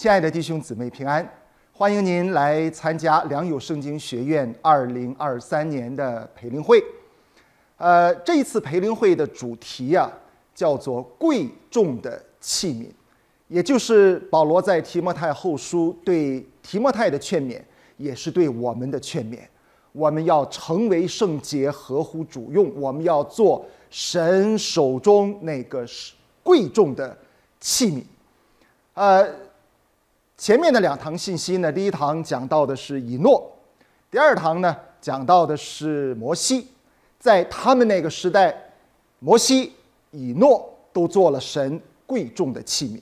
亲爱的弟兄姊妹，平安！欢迎您来参加良友圣经学院二零二三年的培灵会。呃，这一次培灵会的主题呀，叫做“贵重的器皿”，也就是保罗在提摩太后书对提摩太的劝勉，也是对我们的劝勉。我们要成为圣洁，合乎主用；我们要做神手中那个贵重的器皿。呃。前面的两堂信息呢，第一堂讲到的是以诺，第二堂呢讲到的是摩西，在他们那个时代，摩西、以诺都做了神贵重的器皿。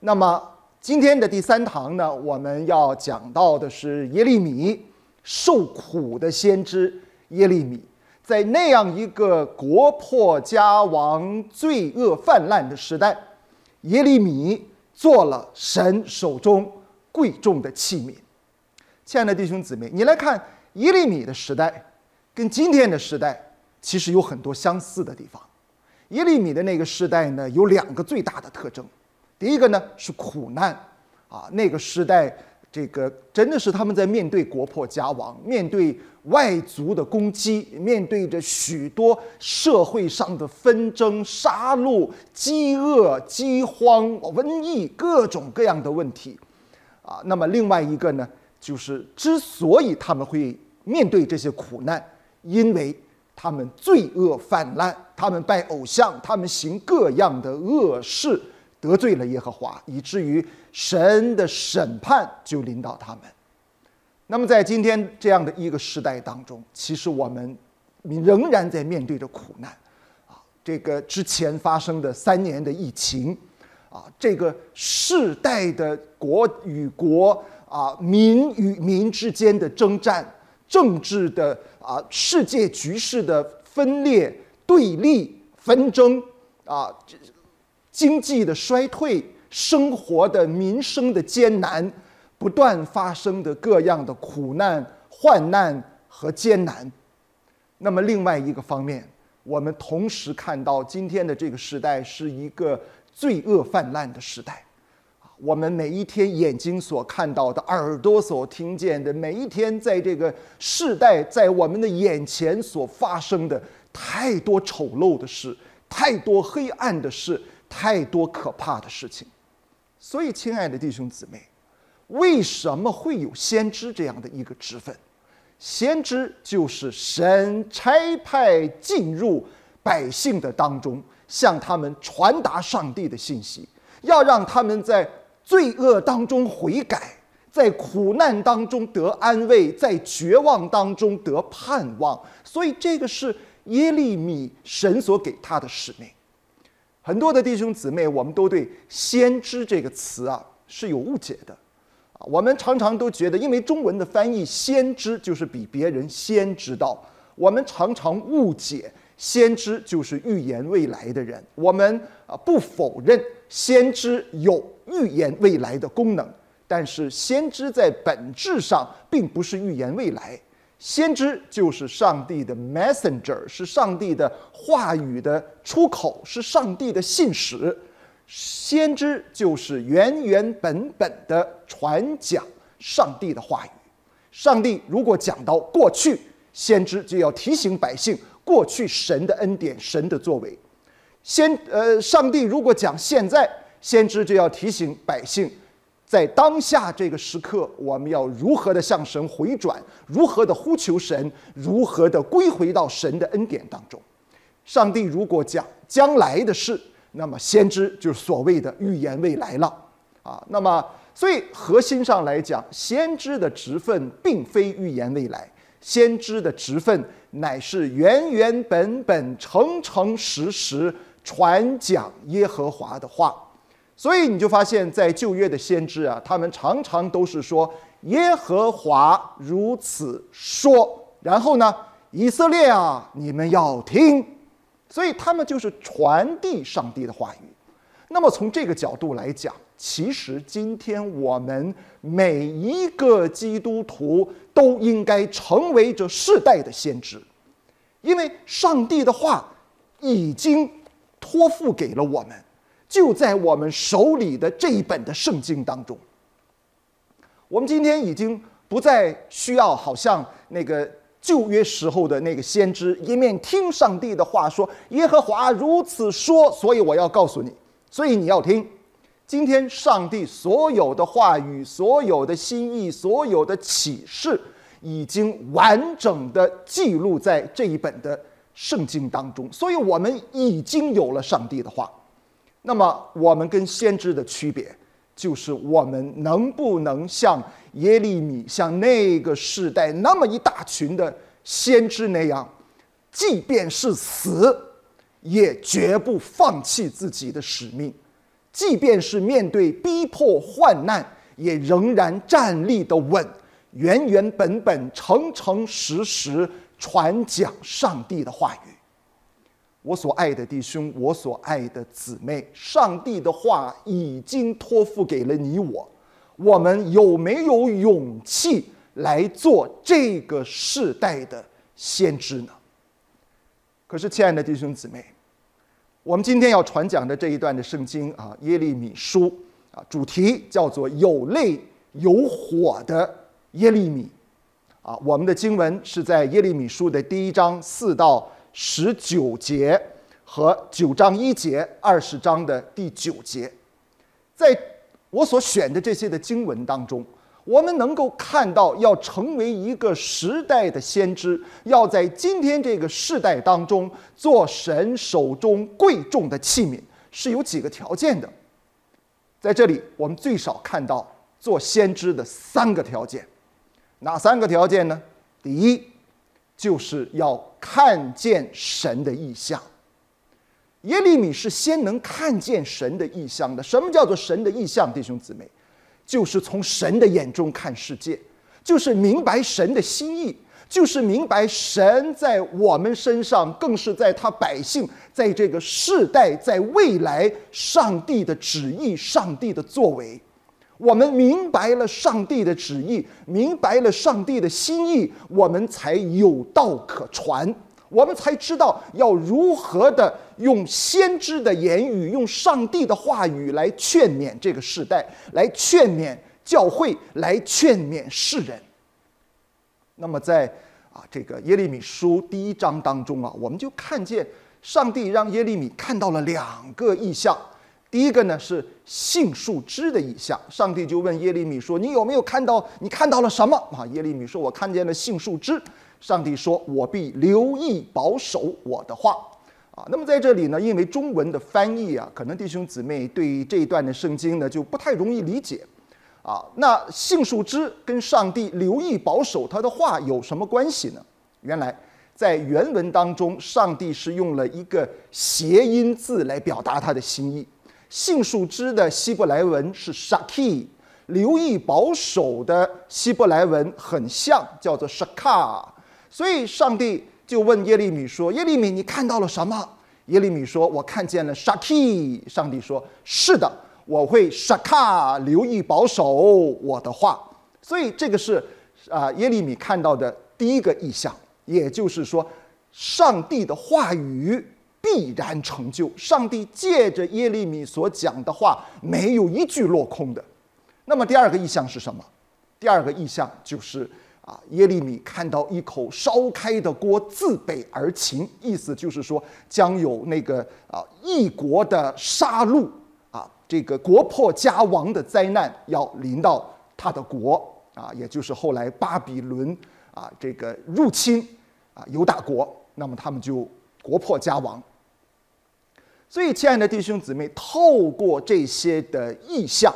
那么今天的第三堂呢，我们要讲到的是耶利米，受苦的先知耶利米，在那样一个国破家亡、罪恶泛滥的时代，耶利米。做了神手中贵重的器皿，亲爱的弟兄姊妹，你来看一粒米的时代，跟今天的时代其实有很多相似的地方。一粒米的那个时代呢，有两个最大的特征，第一个呢是苦难，啊，那个时代。这个真的是他们在面对国破家亡，面对外族的攻击，面对着许多社会上的纷争、杀戮、饥饿、饥荒、瘟疫，各种各样的问题。啊，那么另外一个呢，就是之所以他们会面对这些苦难，因为他们罪恶泛滥，他们拜偶像，他们行各样的恶事。得罪了耶和华，以至于神的审判就临到他们。那么，在今天这样的一个时代当中，其实我们仍然在面对着苦难，啊，这个之前发生的三年的疫情，啊，这个世代的国与国啊，民与民之间的征战、政治的啊，世界局势的分裂、对立、纷争啊。经济的衰退，生活的民生的艰难，不断发生的各样的苦难、患难和艰难。那么，另外一个方面，我们同时看到今天的这个时代是一个罪恶泛滥的时代。我们每一天眼睛所看到的，耳朵所听见的，每一天在这个世代，在我们的眼前所发生的太多丑陋的事，太多黑暗的事。太多可怕的事情，所以，亲爱的弟兄姊妹，为什么会有先知这样的一个职分？先知就是神差派进入百姓的当中，向他们传达上帝的信息，要让他们在罪恶当中悔改，在苦难当中得安慰，在绝望当中得盼望。所以，这个是耶利米神所给他的使命。很多的弟兄姊妹，我们都对“先知”这个词啊是有误解的，啊，我们常常都觉得，因为中文的翻译，“先知”就是比别人先知道。我们常常误解“先知”就是预言未来的人。我们啊不否认先知有预言未来的功能，但是先知在本质上并不是预言未来。先知就是上帝的 messenger，是上帝的话语的出口，是上帝的信使。先知就是原原本本的传讲上帝的话语。上帝如果讲到过去，先知就要提醒百姓过去神的恩典、神的作为。先呃，上帝如果讲现在，先知就要提醒百姓。在当下这个时刻，我们要如何的向神回转？如何的呼求神？如何的归回到神的恩典当中？上帝如果讲将来的事，那么先知就是所谓的预言未来了。啊，那么所以核心上来讲，先知的职分并非预言未来，先知的职分乃是原原本本、诚诚实实传讲耶和华的话。所以你就发现，在旧约的先知啊，他们常常都是说：“耶和华如此说。”然后呢，以色列啊，你们要听。所以他们就是传递上帝的话语。那么从这个角度来讲，其实今天我们每一个基督徒都应该成为这世代的先知，因为上帝的话已经托付给了我们。就在我们手里的这一本的圣经当中，我们今天已经不再需要好像那个旧约时候的那个先知一面听上帝的话说：“耶和华如此说，所以我要告诉你，所以你要听。”今天上帝所有的话语、所有的心意、所有的启示，已经完整的记录在这一本的圣经当中，所以我们已经有了上帝的话。那么，我们跟先知的区别，就是我们能不能像耶利米，像那个时代那么一大群的先知那样，即便是死，也绝不放弃自己的使命；，即便是面对逼迫患难，也仍然站立的稳，原原本本、诚诚实实传讲上帝的话语。我所爱的弟兄，我所爱的姊妹，上帝的话已经托付给了你我。我们有没有勇气来做这个世代的先知呢？可是，亲爱的弟兄姊妹，我们今天要传讲的这一段的圣经啊，《耶利米书》啊，主题叫做“有泪有火的耶利米”。啊，我们的经文是在《耶利米书》的第一章四到。十九节和九章一节二十章的第九节，在我所选的这些的经文当中，我们能够看到，要成为一个时代的先知，要在今天这个世代当中做神手中贵重的器皿，是有几个条件的。在这里，我们最少看到做先知的三个条件，哪三个条件呢？第一，就是要。看见神的意象，耶利米是先能看见神的意象的。什么叫做神的意象？弟兄姊妹，就是从神的眼中看世界，就是明白神的心意，就是明白神在我们身上，更是在他百姓，在这个世代，在未来，上帝的旨意，上帝的作为。我们明白了上帝的旨意，明白了上帝的心意，我们才有道可传，我们才知道要如何的用先知的言语，用上帝的话语来劝勉这个时代，来劝勉教会，来劝勉世人。那么在啊这个耶利米书第一章当中啊，我们就看见上帝让耶利米看到了两个异象。第一个呢是杏树枝的意象，上帝就问耶利米说：“你有没有看到？你看到了什么？”啊，耶利米说：“我看见了杏树枝。”上帝说：“我必留意保守我的话。”啊，那么在这里呢，因为中文的翻译啊，可能弟兄姊妹对这一段的圣经呢就不太容易理解，啊，那杏树枝跟上帝留意保守他的话有什么关系呢？原来在原文当中，上帝是用了一个谐音字来表达他的心意。杏树枝的希伯来文是 s h a k i 留意保守的希伯来文很像，叫做 s h a k a 所以上帝就问耶利米说：“耶利米，你看到了什么？”耶利米说：“我看见了 s h a k i 上帝说：“是的，我会 s h a k a 留意保守我的话。”所以这个是啊，耶利米看到的第一个意象，也就是说，上帝的话语。必然成就。上帝借着耶利米所讲的话，没有一句落空的。那么第二个意象是什么？第二个意象就是啊，耶利米看到一口烧开的锅自北而秦，意思就是说将有那个啊异国的杀戮啊，这个国破家亡的灾难要临到他的国啊，也就是后来巴比伦啊这个入侵啊犹大国，那么他们就国破家亡。最亲爱的弟兄姊妹，透过这些的意象，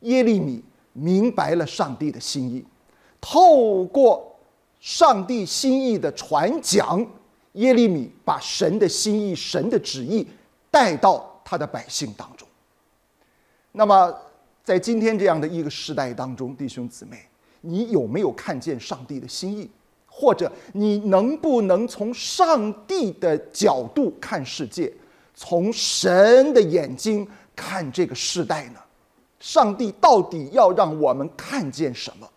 耶利米明白了上帝的心意。透过上帝心意的传讲，耶利米把神的心意、神的旨意带到他的百姓当中。那么，在今天这样的一个时代当中，弟兄姊妹，你有没有看见上帝的心意？或者你能不能从上帝的角度看世界？从神的眼睛看这个时代呢，上帝到底要让我们看见什么？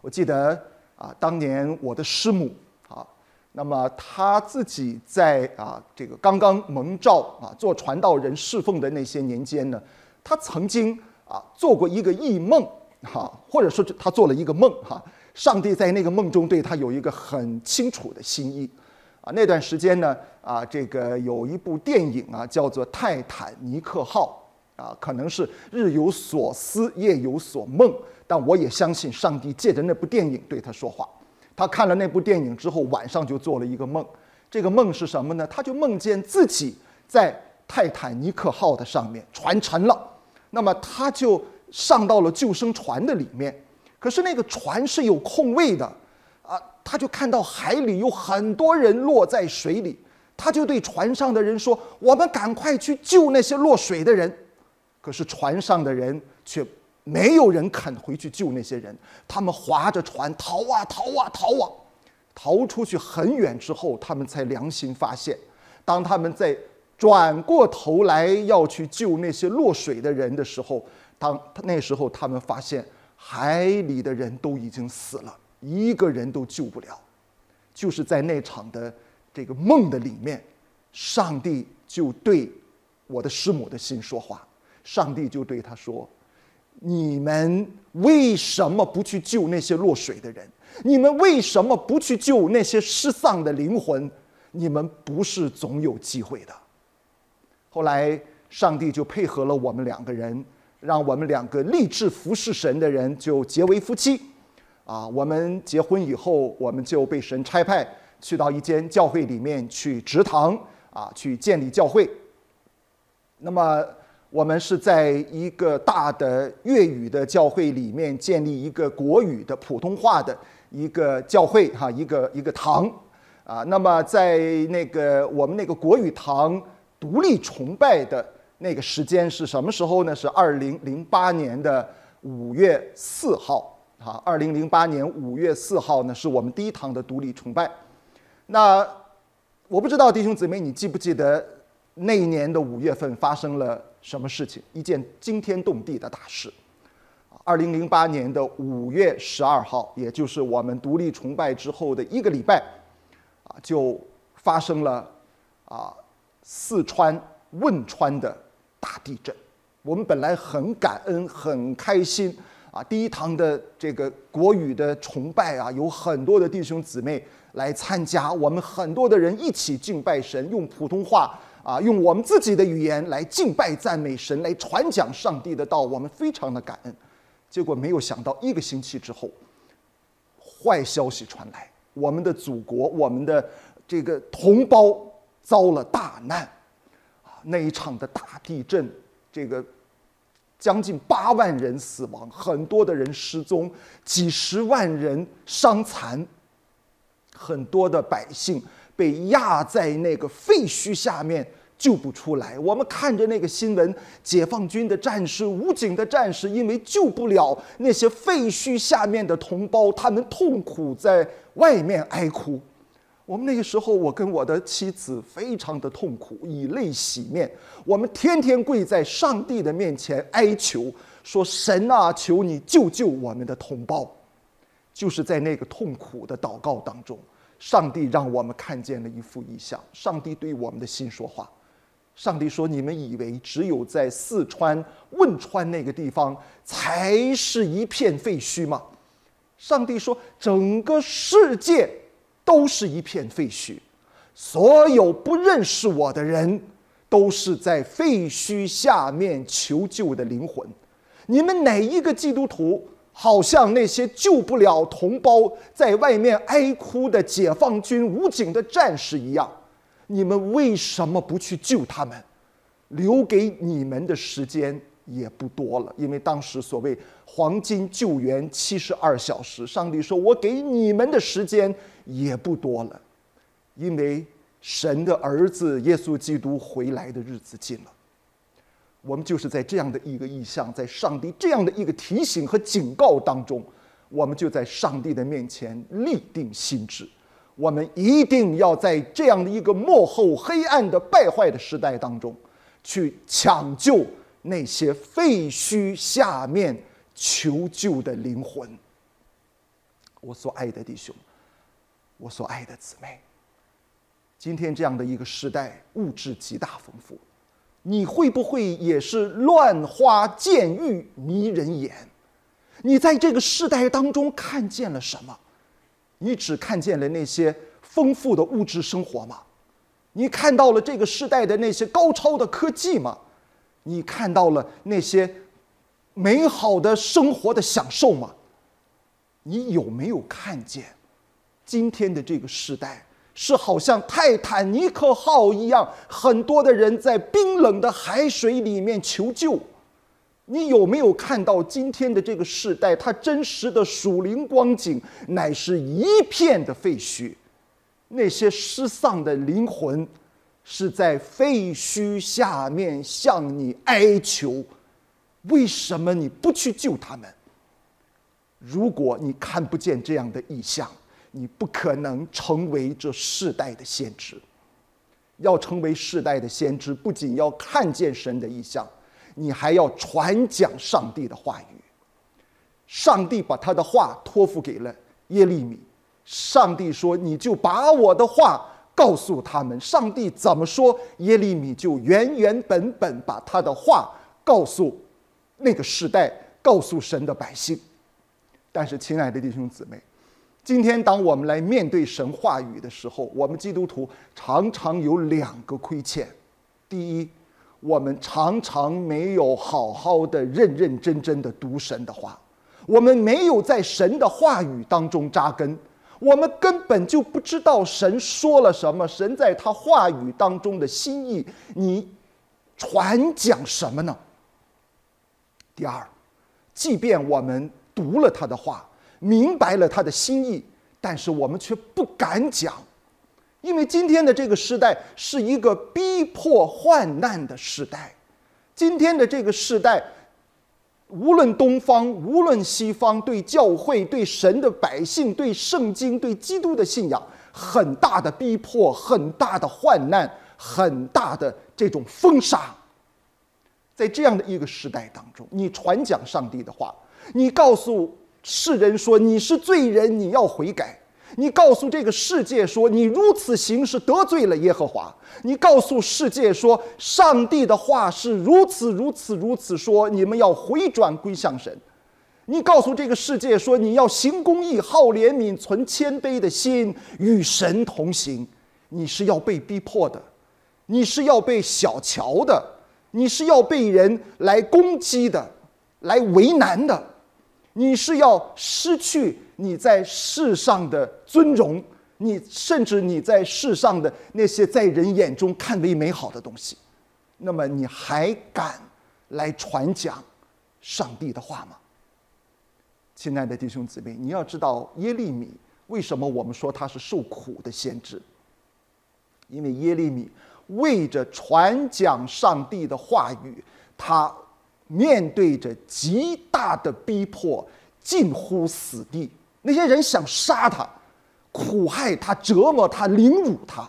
我记得啊，当年我的师母啊，那么他自己在啊这个刚刚蒙召啊做传道人侍奉的那些年间呢，他曾经啊做过一个异梦哈，或者说他做了一个梦哈，上帝在那个梦中对他有一个很清楚的心意。啊，那段时间呢，啊，这个有一部电影啊，叫做《泰坦尼克号》啊，可能是日有所思夜有所梦，但我也相信上帝借着那部电影对他说话。他看了那部电影之后，晚上就做了一个梦。这个梦是什么呢？他就梦见自己在泰坦尼克号的上面，船沉了，那么他就上到了救生船的里面，可是那个船是有空位的。他就看到海里有很多人落在水里，他就对船上的人说：“我们赶快去救那些落水的人。”可是船上的人却没有人肯回去救那些人，他们划着船逃啊逃啊逃啊，逃出去很远之后，他们才良心发现。当他们在转过头来要去救那些落水的人的时候，当那时候他们发现海里的人都已经死了。一个人都救不了，就是在那场的这个梦的里面，上帝就对我的师母的心说话，上帝就对他说：“你们为什么不去救那些落水的人？你们为什么不去救那些失丧的灵魂？你们不是总有机会的。”后来，上帝就配合了我们两个人，让我们两个立志服侍神的人就结为夫妻。啊，我们结婚以后，我们就被神差派去到一间教会里面去执堂，啊，去建立教会。那么我们是在一个大的粤语的教会里面建立一个国语的普通话的一个教会，哈，一个一个堂。啊，那么在那个我们那个国语堂独立崇拜的那个时间是什么时候呢？是二零零八年的五月四号。好，二零零八年五月四号呢，是我们第一堂的独立崇拜。那我不知道弟兄姊妹，你记不记得那一年的五月份发生了什么事情？一件惊天动地的大事。二零零八年的五月十二号，也就是我们独立崇拜之后的一个礼拜，啊，就发生了啊四川汶川的大地震。我们本来很感恩，很开心。啊，第一堂的这个国语的崇拜啊，有很多的弟兄姊妹来参加，我们很多的人一起敬拜神，用普通话啊，用我们自己的语言来敬拜赞美神，来传讲上帝的道，我们非常的感恩。结果没有想到一个星期之后，坏消息传来，我们的祖国，我们的这个同胞遭了大难啊，那一场的大地震，这个。将近八万人死亡，很多的人失踪，几十万人伤残，很多的百姓被压在那个废墟下面救不出来。我们看着那个新闻，解放军的战士、武警的战士，因为救不了那些废墟下面的同胞，他们痛苦在外面哀哭。我们那个时候，我跟我的妻子非常的痛苦，以泪洗面。我们天天跪在上帝的面前哀求，说：“神啊，求你救救我们的同胞。”就是在那个痛苦的祷告当中，上帝让我们看见了一幅意象。上帝对我们的心说话，上帝说：“你们以为只有在四川汶川那个地方才是一片废墟吗？”上帝说：“整个世界。”都是一片废墟，所有不认识我的人，都是在废墟下面求救的灵魂。你们哪一个基督徒，好像那些救不了同胞，在外面哀哭的解放军武警的战士一样？你们为什么不去救他们？留给你们的时间。也不多了，因为当时所谓“黄金救援七十二小时”，上帝说：“我给你们的时间也不多了，因为神的儿子耶稣基督回来的日子近了。”我们就是在这样的一个意象，在上帝这样的一个提醒和警告当中，我们就在上帝的面前立定心智，我们一定要在这样的一个幕后黑暗的败坏的时代当中去抢救。那些废墟下面求救的灵魂，我所爱的弟兄，我所爱的姊妹。今天这样的一个时代，物质极大丰富，你会不会也是乱花渐欲迷人眼？你在这个时代当中看见了什么？你只看见了那些丰富的物质生活吗？你看到了这个时代的那些高超的科技吗？你看到了那些美好的生活的享受吗？你有没有看见今天的这个时代是好像泰坦尼克号一样，很多的人在冰冷的海水里面求救？你有没有看到今天的这个时代，它真实的属灵光景乃是一片的废墟，那些失丧的灵魂？是在废墟下面向你哀求，为什么你不去救他们？如果你看不见这样的意象，你不可能成为这世代的先知。要成为世代的先知，不仅要看见神的意象，你还要传讲上帝的话语。上帝把他的话托付给了耶利米，上帝说：“你就把我的话。”告诉他们上帝怎么说，耶利米就原原本本把他的话告诉那个时代，告诉神的百姓。但是，亲爱的弟兄姊妹，今天当我们来面对神话语的时候，我们基督徒常常有两个亏欠：第一，我们常常没有好好的、认认真真的读神的话，我们没有在神的话语当中扎根。我们根本就不知道神说了什么，神在他话语当中的心意，你传讲什么呢？第二，即便我们读了他的话，明白了他的心意，但是我们却不敢讲，因为今天的这个时代是一个逼迫患难的时代，今天的这个时代。无论东方，无论西方，对教会、对神的百姓、对圣经、对基督的信仰，很大的逼迫，很大的患难，很大的这种封杀，在这样的一个时代当中，你传讲上帝的话，你告诉世人说你是罪人，你要悔改。你告诉这个世界说，你如此行事得罪了耶和华。你告诉世界说，上帝的话是如此如此如此，说你们要回转归向神。你告诉这个世界说，你要行公义，好怜悯，存谦卑的心与神同行。你是要被逼迫的，你是要被小瞧的，你是要被人来攻击的，来为难的。你是要失去你在世上的尊荣，你甚至你在世上的那些在人眼中看为美好的东西，那么你还敢来传讲上帝的话吗？亲爱的弟兄姊妹，你要知道耶利米为什么我们说他是受苦的先知，因为耶利米为着传讲上帝的话语，他。面对着极大的逼迫，近乎死地，那些人想杀他，苦害他，折磨他，凌辱他。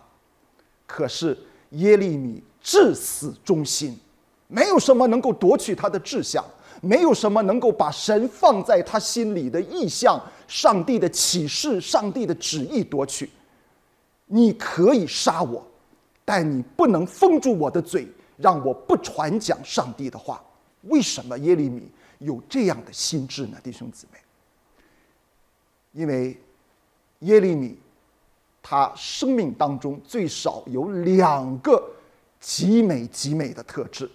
可是耶利米至死忠心，没有什么能够夺取他的志向，没有什么能够把神放在他心里的意向、上帝的启示、上帝的旨意夺取。你可以杀我，但你不能封住我的嘴，让我不传讲上帝的话。为什么耶利米有这样的心智呢，弟兄姊妹？因为耶利米他生命当中最少有两个极美极美的特质，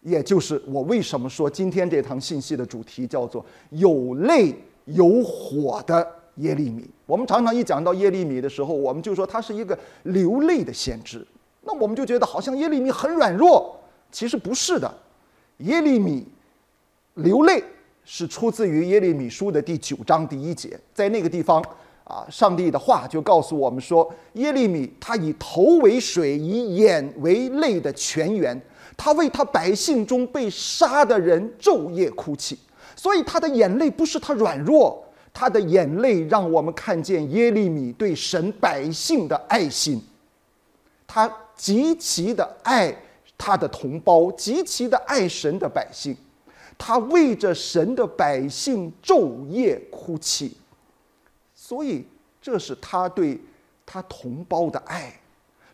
也就是我为什么说今天这堂信息的主题叫做“有泪有火”的耶利米。我们常常一讲到耶利米的时候，我们就说他是一个流泪的先知，那我们就觉得好像耶利米很软弱，其实不是的。耶利米流泪是出自于耶利米书的第九章第一节，在那个地方啊，上帝的话就告诉我们说，耶利米他以头为水，以眼为泪的泉源，他为他百姓中被杀的人昼夜哭泣，所以他的眼泪不是他软弱，他的眼泪让我们看见耶利米对神百姓的爱心，他极其的爱。他的同胞极其的爱神的百姓，他为着神的百姓昼夜哭泣，所以这是他对他同胞的爱。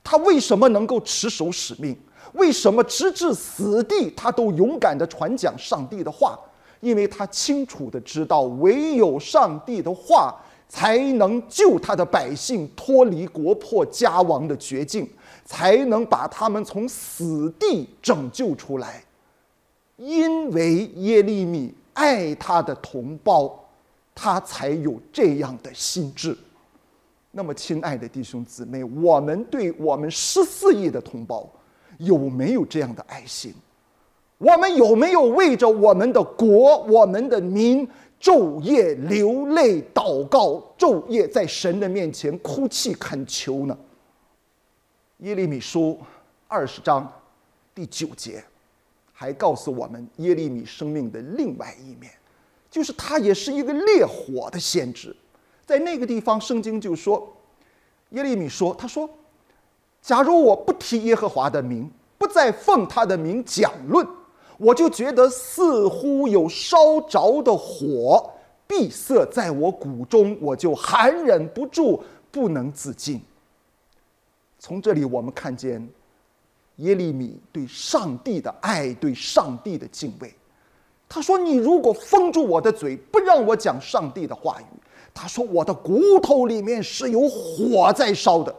他为什么能够持守使命？为什么直至死地他都勇敢的传讲上帝的话？因为他清楚的知道，唯有上帝的话才能救他的百姓脱离国破家亡的绝境。才能把他们从死地拯救出来，因为耶利米爱他的同胞，他才有这样的心智。那么，亲爱的弟兄姊妹，我们对我们十四亿的同胞有没有这样的爱心？我们有没有为着我们的国、我们的民昼夜流泪祷告、昼夜在神的面前哭泣恳求呢？耶利米书二十章第九节，还告诉我们耶利米生命的另外一面，就是他也是一个烈火的先知。在那个地方，圣经就说，耶利米说：“他说，假如我不提耶和华的名，不再奉他的名讲论，我就觉得似乎有烧着的火闭塞在我骨中，我就寒忍不住，不能自禁。”从这里，我们看见耶利米对上帝的爱，对上帝的敬畏。他说：“你如果封住我的嘴，不让我讲上帝的话语。”他说：“我的骨头里面是有火在烧的，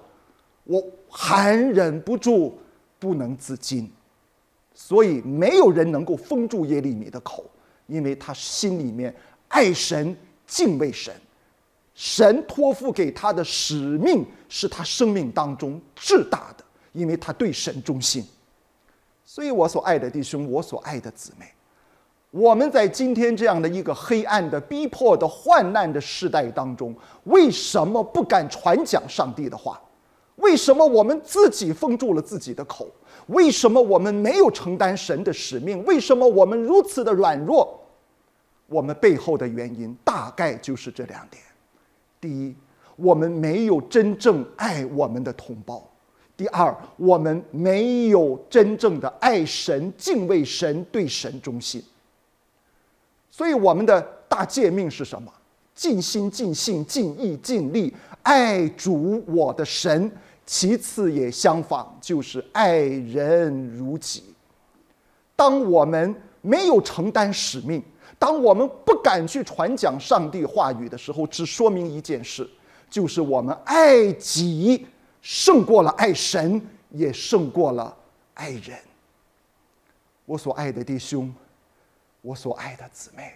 我含忍不住，不能自禁。所以，没有人能够封住耶利米的口，因为他心里面爱神，敬畏神。”神托付给他的使命是他生命当中至大的，因为他对神忠心。所以我所爱的弟兄，我所爱的姊妹，我们在今天这样的一个黑暗的、逼迫的、患难的时代当中，为什么不敢传讲上帝的话？为什么我们自己封住了自己的口？为什么我们没有承担神的使命？为什么我们如此的软弱？我们背后的原因大概就是这两点。第一，我们没有真正爱我们的同胞；第二，我们没有真正的爱神、敬畏神、对神忠心。所以，我们的大诫命是什么？尽心、尽性、尽意、尽力，爱主我的神。其次也相仿，就是爱人如己。当我们没有承担使命。当我们不敢去传讲上帝话语的时候，只说明一件事，就是我们爱己胜过了爱神，也胜过了爱人。我所爱的弟兄，我所爱的姊妹，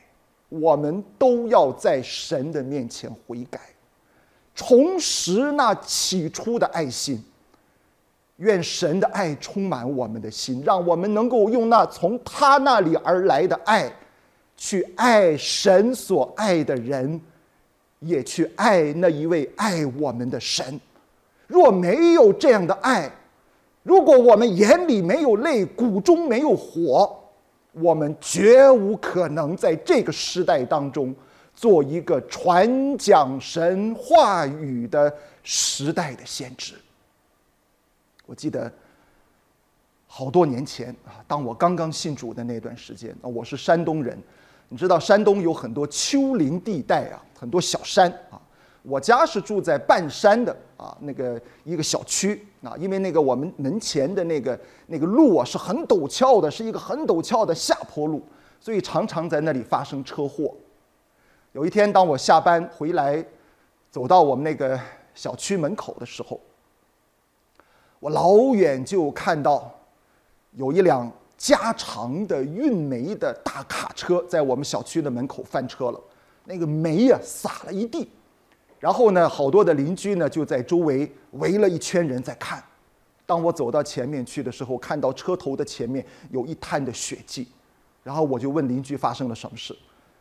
我们都要在神的面前悔改，重拾那起初的爱心。愿神的爱充满我们的心，让我们能够用那从他那里而来的爱。去爱神所爱的人，也去爱那一位爱我们的神。若没有这样的爱，如果我们眼里没有泪，骨中没有火，我们绝无可能在这个时代当中做一个传讲神话语的时代的先知。我记得好多年前啊，当我刚刚信主的那段时间啊，我是山东人。你知道山东有很多丘陵地带啊，很多小山啊。我家是住在半山的啊，那个一个小区啊，因为那个我们门前的那个那个路啊，是很陡峭的，是一个很陡峭的下坡路，所以常常在那里发生车祸。有一天，当我下班回来，走到我们那个小区门口的时候，我老远就看到有一辆。加长的运煤的大卡车在我们小区的门口翻车了，那个煤呀撒了一地，然后呢，好多的邻居呢就在周围围了一圈人在看。当我走到前面去的时候，看到车头的前面有一滩的血迹，然后我就问邻居发生了什么事，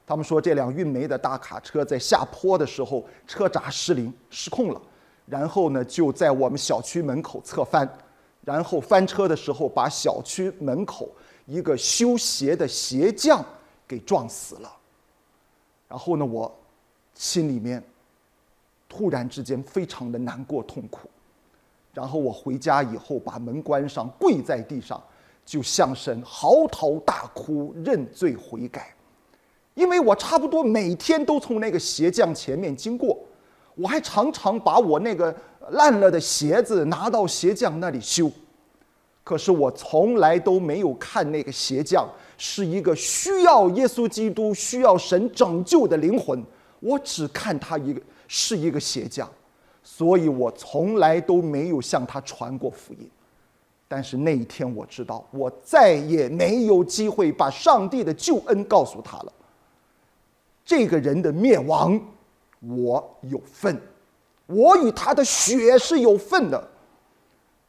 他们说这辆运煤的大卡车在下坡的时候车闸失灵失控了，然后呢就在我们小区门口侧翻。然后翻车的时候，把小区门口一个修鞋的鞋匠给撞死了。然后呢，我心里面突然之间非常的难过、痛苦。然后我回家以后，把门关上，跪在地上，就向神嚎啕大哭、认罪悔改。因为我差不多每天都从那个鞋匠前面经过，我还常常把我那个。烂了的鞋子拿到鞋匠那里修，可是我从来都没有看那个鞋匠是一个需要耶稣基督、需要神拯救的灵魂，我只看他一个是一个鞋匠，所以我从来都没有向他传过福音。但是那一天我知道，我再也没有机会把上帝的救恩告诉他了。这个人的灭亡，我有份。我与他的血是有份的，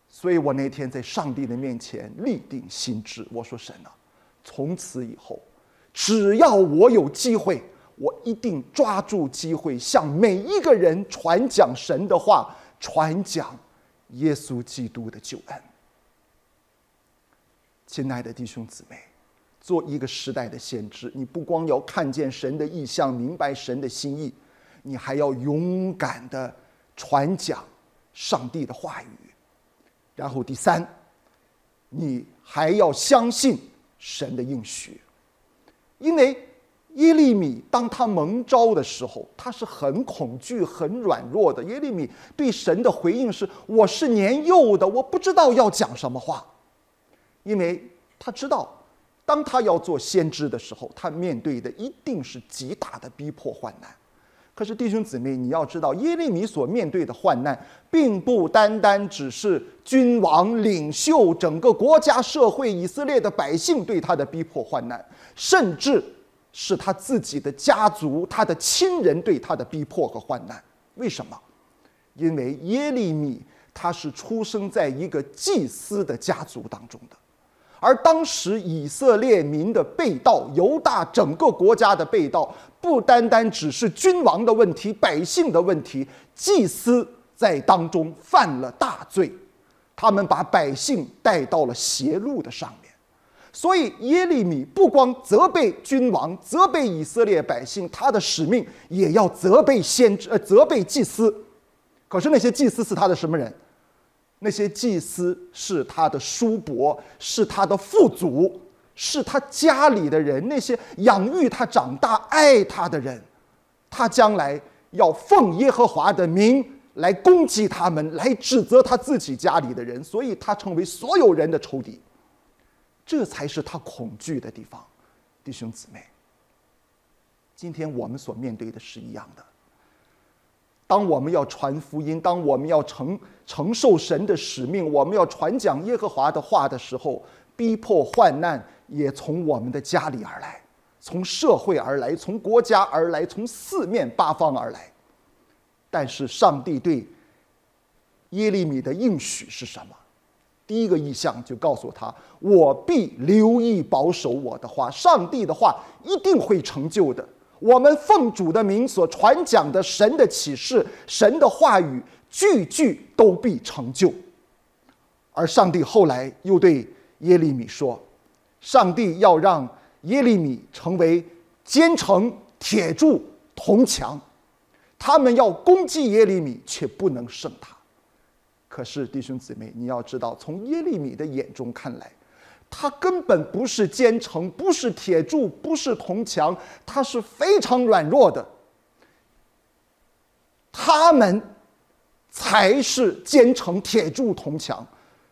所以我那天在上帝的面前立定心志，我说：“神啊，从此以后，只要我有机会，我一定抓住机会，向每一个人传讲神的话，传讲耶稣基督的救恩。”亲爱的弟兄姊妹，做一个时代的先知，你不光要看见神的意向，明白神的心意，你还要勇敢的。传讲上帝的话语，然后第三，你还要相信神的应许，因为耶利米当他蒙召的时候，他是很恐惧、很软弱的。耶利米对神的回应是：“我是年幼的，我不知道要讲什么话。”因为他知道，当他要做先知的时候，他面对的一定是极大的逼迫、患难。可是弟兄姊妹，你要知道耶利米所面对的患难，并不单单只是君王、领袖、整个国家、社会、以色列的百姓对他的逼迫患难，甚至是他自己的家族、他的亲人对他的逼迫和患难。为什么？因为耶利米他是出生在一个祭司的家族当中的。而当时以色列民的被盗，犹大整个国家的被盗，不单单只是君王的问题，百姓的问题，祭司在当中犯了大罪，他们把百姓带到了邪路的上面。所以耶利米不光责备君王，责备以色列百姓，他的使命也要责备先知，呃，责备祭司。可是那些祭司是他的什么人？那些祭司是他的叔伯，是他的父祖，是他家里的人，那些养育他长大、爱他的人，他将来要奉耶和华的名来攻击他们，来指责他自己家里的人，所以他成为所有人的仇敌。这才是他恐惧的地方，弟兄姊妹。今天我们所面对的是一样的。当我们要传福音，当我们要承承受神的使命，我们要传讲耶和华的话的时候，逼迫患难也从我们的家里而来，从社会而来，从国家而来，从四面八方而来。但是上帝对耶利米的应许是什么？第一个意象就告诉他：“我必留意保守我的话，上帝的话一定会成就的。”我们奉主的名所传讲的神的启示、神的话语，句句都必成就。而上帝后来又对耶利米说：“上帝要让耶利米成为坚城、铁柱、铜墙，他们要攻击耶利米，却不能胜他。”可是弟兄姊妹，你要知道，从耶利米的眼中看来。他根本不是坚城，不是铁柱，不是铜墙，他是非常软弱的。他们才是坚城、铁柱、铜墙，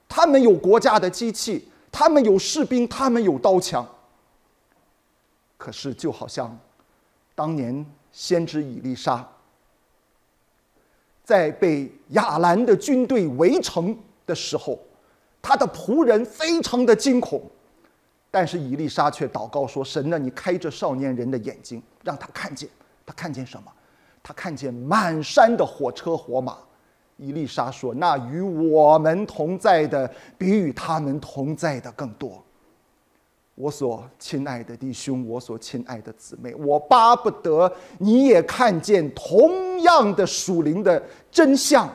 他们有国家的机器，他们有士兵，他们有刀枪。可是，就好像当年先知伊丽莎在被亚兰的军队围城的时候。他的仆人非常的惊恐，但是伊丽莎却祷告说：“神啊，你开着少年人的眼睛，让他看见。他看见什么？他看见满山的火车火马。”伊丽莎说：“那与我们同在的，比与他们同在的更多。”我所亲爱的弟兄，我所亲爱的姊妹，我巴不得你也看见同样的属灵的真相。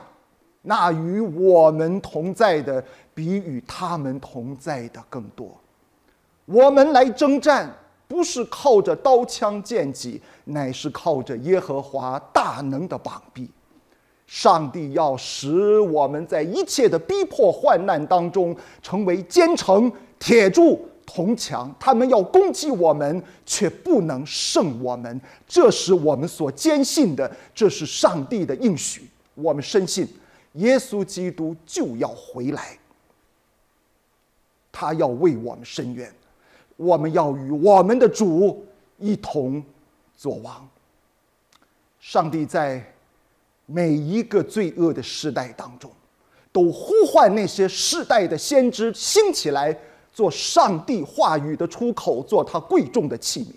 那与我们同在的。比与他们同在的更多。我们来征战，不是靠着刀枪剑戟，乃是靠着耶和华大能的膀臂。上帝要使我们在一切的逼迫患难当中成为坚城、铁柱、铜墙。他们要攻击我们，却不能胜我们。这是我们所坚信的，这是上帝的应许。我们深信，耶稣基督就要回来。他要为我们伸冤，我们要与我们的主一同作王。上帝在每一个罪恶的时代当中，都呼唤那些世代的先知兴起来，做上帝话语的出口，做他贵重的器皿。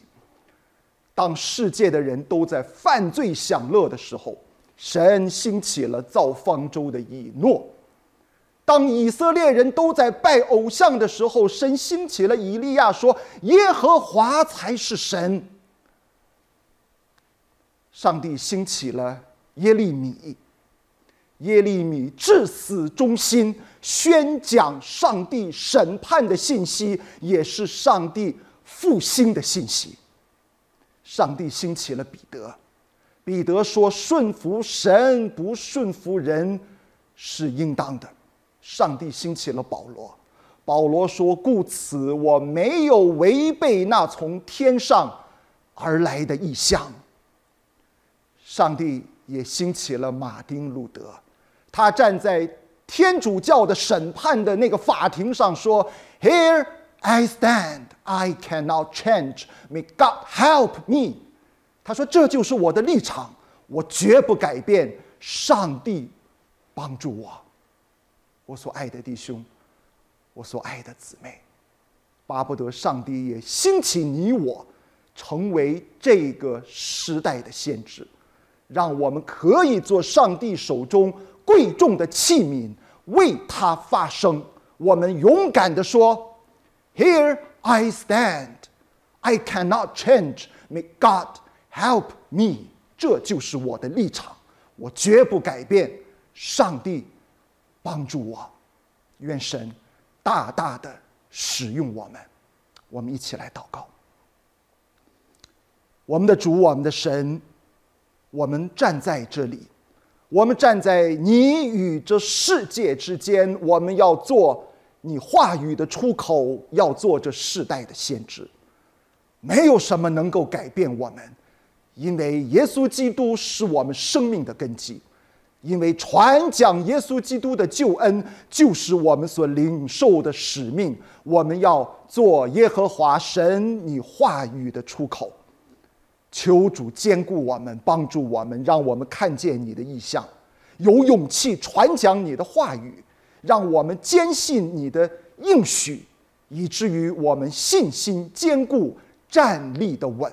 当世界的人都在犯罪享乐的时候，神兴起了造方舟的以诺。当以色列人都在拜偶像的时候，神兴起了以利亚，说：“耶和华才是神。”上帝兴起了耶利米，耶利米至死忠心，宣讲上帝审判的信息，也是上帝复兴的信息。上帝兴起了彼得，彼得说：“顺服神，不顺服人是应当的。”上帝兴起了保罗，保罗说：“故此，我没有违背那从天上而来的意向。”上帝也兴起了马丁·路德，他站在天主教的审判的那个法庭上说：“Here I stand, I cannot change. May God help me。”他说：“这就是我的立场，我绝不改变。上帝，帮助我。”我所爱的弟兄，我所爱的姊妹，巴不得上帝也兴起你我，成为这个时代的先知，让我们可以做上帝手中贵重的器皿，为他发声。我们勇敢的说：“Here I stand, I cannot change. May God help me。”这就是我的立场，我绝不改变。上帝。帮助我，愿神大大的使用我们。我们一起来祷告。我们的主，我们的神，我们站在这里，我们站在你与这世界之间。我们要做你话语的出口，要做这世代的先知。没有什么能够改变我们，因为耶稣基督是我们生命的根基。因为传讲耶稣基督的救恩就是我们所领受的使命，我们要做耶和华神你话语的出口。求主坚固我们，帮助我们，让我们看见你的意象，有勇气传讲你的话语，让我们坚信你的应许，以至于我们信心坚固，站立的稳。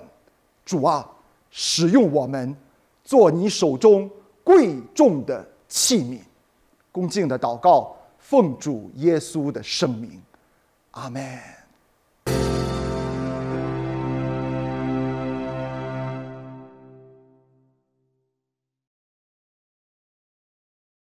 主啊，使用我们，做你手中。贵重的器皿，恭敬的祷告，奉主耶稣的圣名，阿门。